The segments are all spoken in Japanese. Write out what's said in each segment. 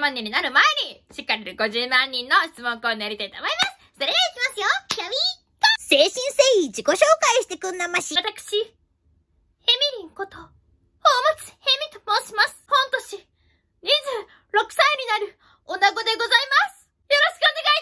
万人になる前に、しっかりと50万人の質問コーナーやりたいと思いますそれではいきますよキャビー精神誠意自己紹介してくんなまし。私、ヘミリンこと、大松ヘミと申します。本年、26歳になる、女子でございますよろししくお願いい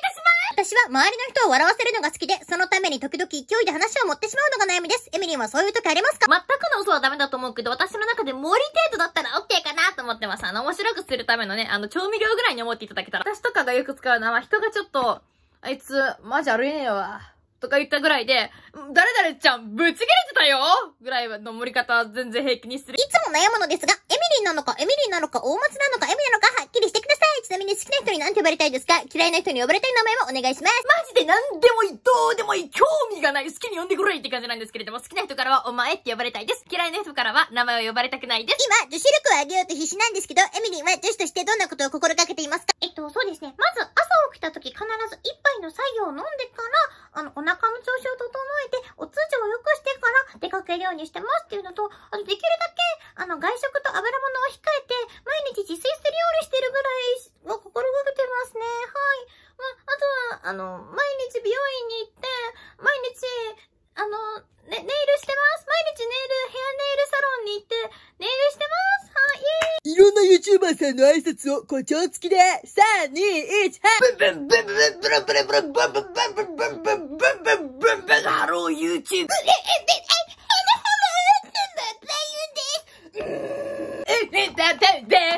たます私は周りの人を笑わせるのが好きで、そのために時々勢いで話を持ってしまうのが悩みです。エミリンはそういう時ありますか全くの嘘はダメだと思うけど、私の中で森程度だったら OK かなと思ってます。あの、面白くするためのね、あの、調味料ぐらいに思っていただけたら。私とかがよく使うのは、人がちょっと、あいつ、マジ歩いねえわ。とか言ったぐらいで、誰々ちゃん、ぶち切れてたよぐらいの盛り方は全然平気にする。いつも悩むのですが、エミリンなのか、エミリンなのか、大松なのか、エミなのか、はっきりしてちなみに好きな人に何て呼ばれたいですか嫌いな人に呼ばれたい名前もお願いします。マジで何でもいい、どうでもいい、興味がない、好きに呼んでくれって感じなんですけれども、好きな人からはお前って呼ばれたいです。嫌いな人からは名前を呼ばれたくないです。今、女子力を上げようと必死なんですけど、エミリンは女子としてどんなことを心がけていますかえっと、そうですね。まあの、毎日美容院に行って、毎日、あの、ね、ネイルしてます毎日ネイル、ヘアネイルサロンに行って、ネイルしてますはいいろんな YouTuber さんの挨拶を誇張付きで、3、2、1、はいブンブンブンブンブンブンブンブンブンブンブンブンブンブンブンブンハロー YouTube! え、え、え、え、え、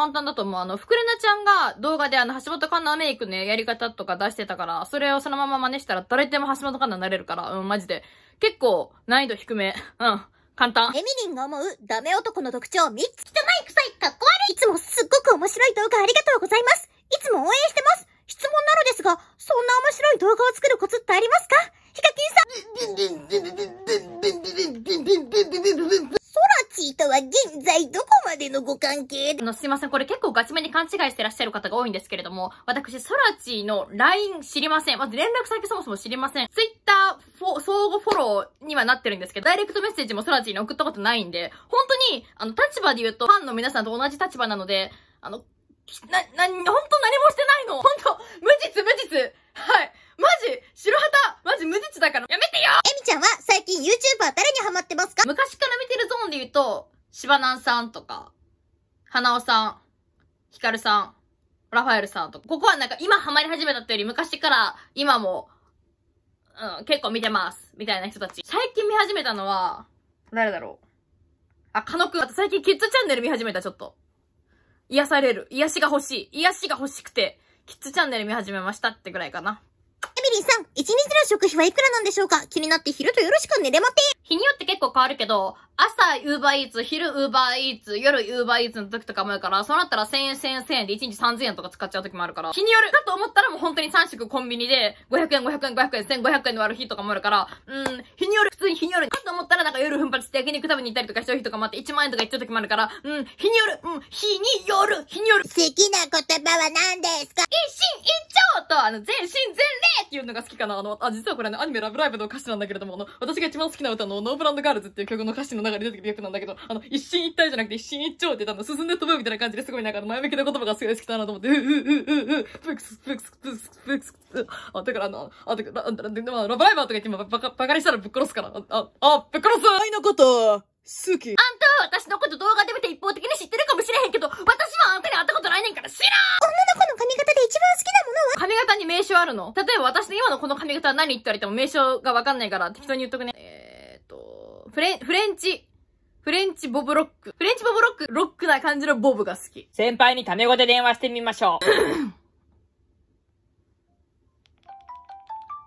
簡単だと思う。あの、ふくれなちゃんが動画であの、橋本環奈メイクのやり方とか出してたから、それをそのまま真似したら誰でも橋本環奈になれるから、うん、マジで。結構、難易度低め。うん。簡単。エミリンが思うダメ男の特徴3つ。汚い、臭い、かっこ悪い。いつもすっごく面白い動画ありがとうございます。いつも応援してます。質問なのですが、そんな面白い動画を作るコツってありますかヒカキンさん。ラチーとは現在どこまでのご関係あの、すいません。これ結構ガチめに勘違いしてらっしゃる方が多いんですけれども、私、ソラチーの LINE 知りません。まず連絡先そもそも知りません。Twitter 相互フォローにはなってるんですけど、ダイレクトメッセージもソラチーに送ったことないんで、本当に、あの、立場で言うと、ファンの皆さんと同じ立場なので、あの、な、な、ほんと何もしてないの。ほんと、無実無実。はい。マジ、白旗ジ無実だからやめてよえみちゃんは最近 YouTuber 誰にハマってますか昔から見てるゾーンで言うと、しばなんさんとか、花尾さん、ひかるさん、ラファエルさんとか、ここはなんか今ハマり始めたってより昔から今も、うん、結構見てます。みたいな人たち。最近見始めたのは、誰だろう。あ、かのくん。あと最近キッズチャンネル見始めた、ちょっと。癒される。癒しが欲しい。癒しが欲しくて、キッズチャンネル見始めましたってぐらいかな。リーさん、一日の食費はいくらなんでしょうか気になって昼とよろしく寝れまて。日によって結構変わるけど、朝ウーバーイーツ、昼ウーバーイーツ、夜ウーバーイーツの時とかもあるから、そうなったら1000円、1000円、1000円で1日3000円とか使っちゃう時もあるから、日によるだと思ったらもう本当に3食コンビニで500円、500円、500円、1500円で割る日とかもあるから、うん、日による、普通に日による。だと思ったらなんか夜奮発して焼肉食べに行ったりとかした日とかもあって1万円とかいっちゃう時もあるから、うん、日による、うん、日による、日による。好きな言葉は何ですか一心一丁と、あの、全身全霊っていうのが好きかな。あの、あ、実はこれね、アニメラブライブの歌詞なんだけれども、あの、私が一番好きな歌のノーブランドガールズっていう曲の歌詞の中中で出てきた役なんだけど、あの、一進一退じゃなくて一進一鳥ってあの、進んで飛ぶみたいな感じですごいなんか前向きな言葉がすごい好きだなと思って、うううううう、プクス、プクス、プクス、プクス、あ、だからあの、あ、だから、ララバイバーとか言って今バカ、バカにしたらぶっ殺すから、あ、あ、ぶっ殺す愛のこと、好き。あんたは私のこと動画で見て一方的に知ってるかもしれへんけど、私はあんたに会ったことないねんから知らん女の子の髪型で一番好きなものは髪型に名称あるの例えば私の今のこの髪型は何って言われても名称がわかんないから適当に言っとくね。フレン、フレンチ。フレンチボブロック。フレンチボブロック、ロックな感じのボブが好き。先輩にタメ語で電話してみましょう。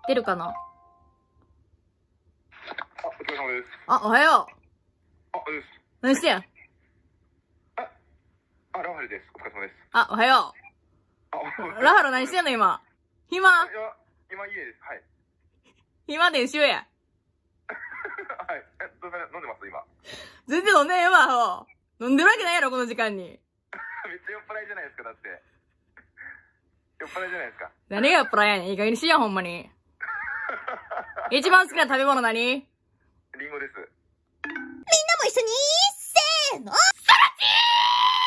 出るかなあ、お疲れ様です。あ、おはよう。あ、おはようです。何してやんあ、あ、ラハルです。お疲れ様です。あ、おはよう。ラハル何してんの今。暇。今、家です。はい。暇で一緒や。はい。え、どうせ飲んでます今。全然飲んでへんわ、飲んでるわけないやろ、この時間に。めっちゃ酔っ払いじゃないですか、だって。酔っ払いじゃないですか。何が酔っ払いやねん。いい加減にしや、ほんまに。一番好きな食べ物何リンゴです。みんなも一緒に、せーの、サラチー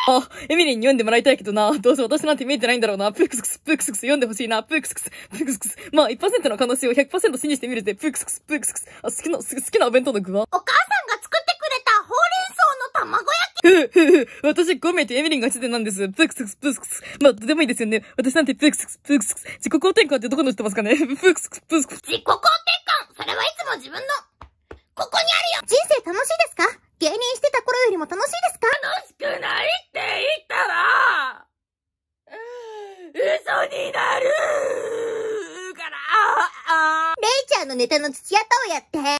あ、エミリーに読んでもらいたいけどな。どうせ私なんて見えてないんだろうな。プークスクス、プークスクス、読んでほしいな。プークスクス、プークスクス。まあ、1%の可能性を100%信じてみるぜ。プークスクス、プークスクス。あ、好きな、好きなお弁当の具はお母さんが作ってくれたほうれん草の卵焼きふふふ、私5名とエミリンが1でなんです。プークスクス、プークスクス。まあ、どうでもいいですよね。私なんてプークスクス、プークスクス。自己肯定感ってどこのしてますかねプークスクス、プークスクス。自己肯定感それはいつも自分の、ここにあるよ人生楽しいですか芸人してた頃よりも楽しいですか楽しくないって言ったら、嘘になるから、レイちゃんのネタの土屋とをやって。土屋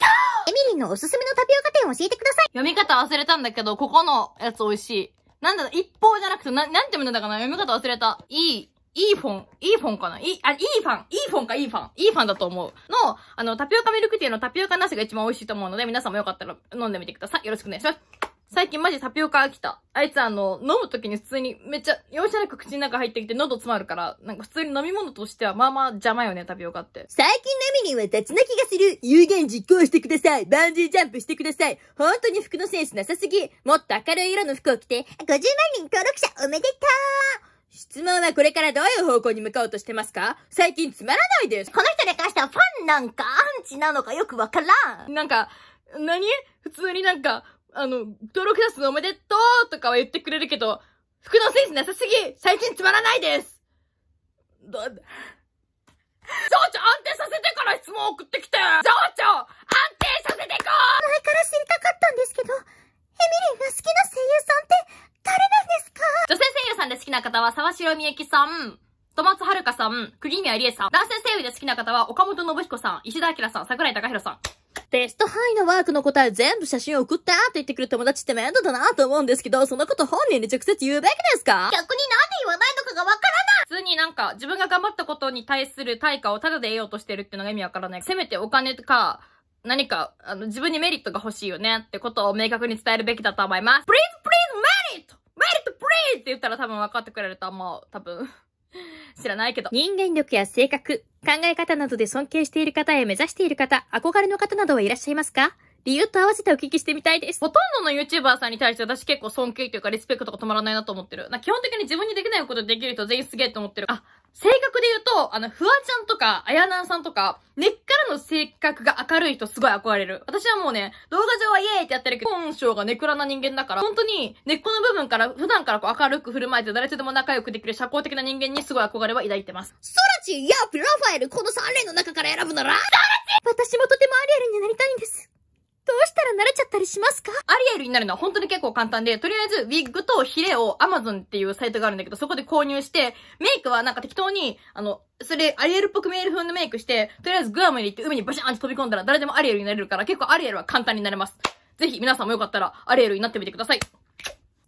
エミリンのおすすめのタピオカ店教えてください。読み方忘れたんだけど、ここのやつ美味しい。なんだ、一方じゃなくて、な、なんて読んだかな読み方忘れた。いい。いいフォン、いいフォンかないい、あ、いいファン、いいフォンかいいファン、いいファンだと思う。の、あの、タピオカミルクティーのタピオカナスが一番美味しいと思うので、皆さんもよかったら飲んでみてください。よろしくお願いします。最近マジタピオカ飽きた。あいつあの、飲む時に普通にめっちゃ容赦なく口の中入ってきて喉詰まるから、なんか普通に飲み物としてはまあまあ邪魔よね、タピオカって。最近のミニは雑な気がする。有言実行してください。バンジージャンプしてください。本当に服のセンスなさすぎ。もっと明るい色の服を着て、50万人登録者おめでとう質問はこれからどういう方向に向かおうとしてますか最近つまらないです。この人に関してはファンなんかアンチなのかよくわからん。なんか、何普通になんか、あの、登録者数おめでとうとかは言ってくれるけど、服のセンスなさすぎ最近つまらないですだ、情緒安定させてから質問送ってきて情緒安定させてこー前から知りたかったんですけど、エミリンが好きな声優さんって、女性声優さんで好きな方は沢城みゆきさん、戸松遥さん、釘宮理恵さん。男性声優で好きな方は岡本信彦さん、石田明さん、桜井隆弘さん。テスト範囲のワークの答え全部写真を送ったって言ってくる友達って面倒だなと思うんですけど、そのこと本人に直接言うべきですか逆になんで言わないのかがわからない普通になんか自分が頑張ったことに対する対価をタダで得ようとしてるっていうのが意味わからない。せめてお金とか、何か、あの、自分にメリットが欲しいよねってことを明確に伝えるべきだと思います。プリン a s e って言ったら多分分かってくれると思う。多分。知らないけど。人間力や性格、考え方などで尊敬している方や目指している方、憧れの方などはいらっしゃいますか理由と合わせてお聞きしてみたいです。ほとんどの YouTuber さんに対して私結構尊敬というかリスペクトが止まらないなと思ってる。な基本的に自分にできないことできる人全員すげえと思ってる。あ、性格で言うと、あの、フワちゃんとか、あやなさんとか、根っからの性格が明るい人すごい憧れる。私はもうね、動画上はイエーイってやってるけど、本性がネクラな人間だから、本当に根っこの部分から普段からこう明るく振る舞えて誰とでも仲良くできる社交的な人間にすごい憧れは抱いてます。ソラチン、ヤープ、ラファエル、この3連の中から選ぶなら私もとてもアリエルになりたいんです。どうしたら慣れちゃったりしますかアリエルになるのは本当に結構簡単で、とりあえずウィッグとヒレを Amazon っていうサイトがあるんだけど、そこで購入して、メイクはなんか適当に、あの、それ、アリエルっぽくメール風のメイクして、とりあえずグアムに行って海にバシャーンって飛び込んだら誰でもアリエルになれるから、結構アリエルは簡単になれます。ぜひ皆さんもよかったら、アリエルになってみてください。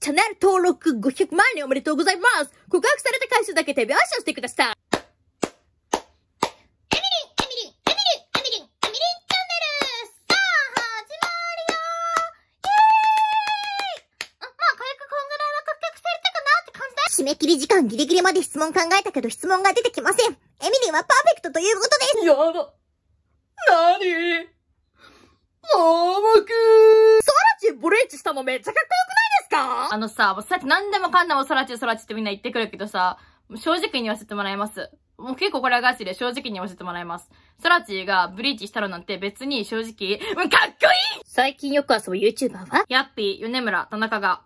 チャンネル登録500万人おめでとうございます告白された回数だけ手拍子をしてください締め切り時間ギリギリまで質問考えたけど質問が出てきません。エミリンはパーフェクトということです。やだ。なにももくー。ソラチュブレッチしたのめっちゃかっこよくないですかあのさ、さっき何でもかんでもソラチュソラチュってみんな言ってくるけどさ、正直に言わせてもらいます。もう結構これはガチで正直に言わせてもらいます。ソラチがブリーチしたのなんて別に正直、うん、かっこいい最近よく遊ぶ YouTuber はヤッピー、米村、田中が、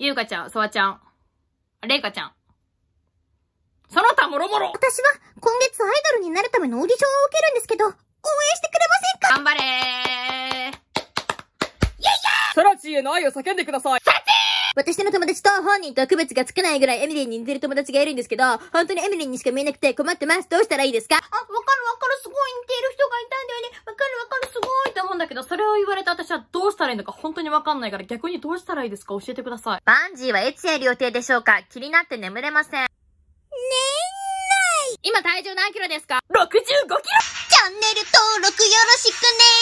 ゆうかちゃん、ソワちゃん。れいかちゃん。その他もろもろ私は今月アイドルになるためのオーディションを受けるんですけど、応援してくれませんか頑張れーイェイイェイチーへの愛を叫んでください私の友達と本人と区別がつかないぐらいエミリーに似てる友達がいるんですけど、本当にエミリーにしか見えなくて困ってます。どうしたらいいですかあ、わかるわかる、すごい似ている人がいたんだよね。わかるわかる、すごいと思うんだけど、それを言われた私はどうしたらいいのか本当にわかんないから、逆にどうしたらいいですか教えてください。バンジーはいチやる予定でしょうか気になって眠れません。ねえない今体重何キロですか ?65 キロチャンネル登録よろしくね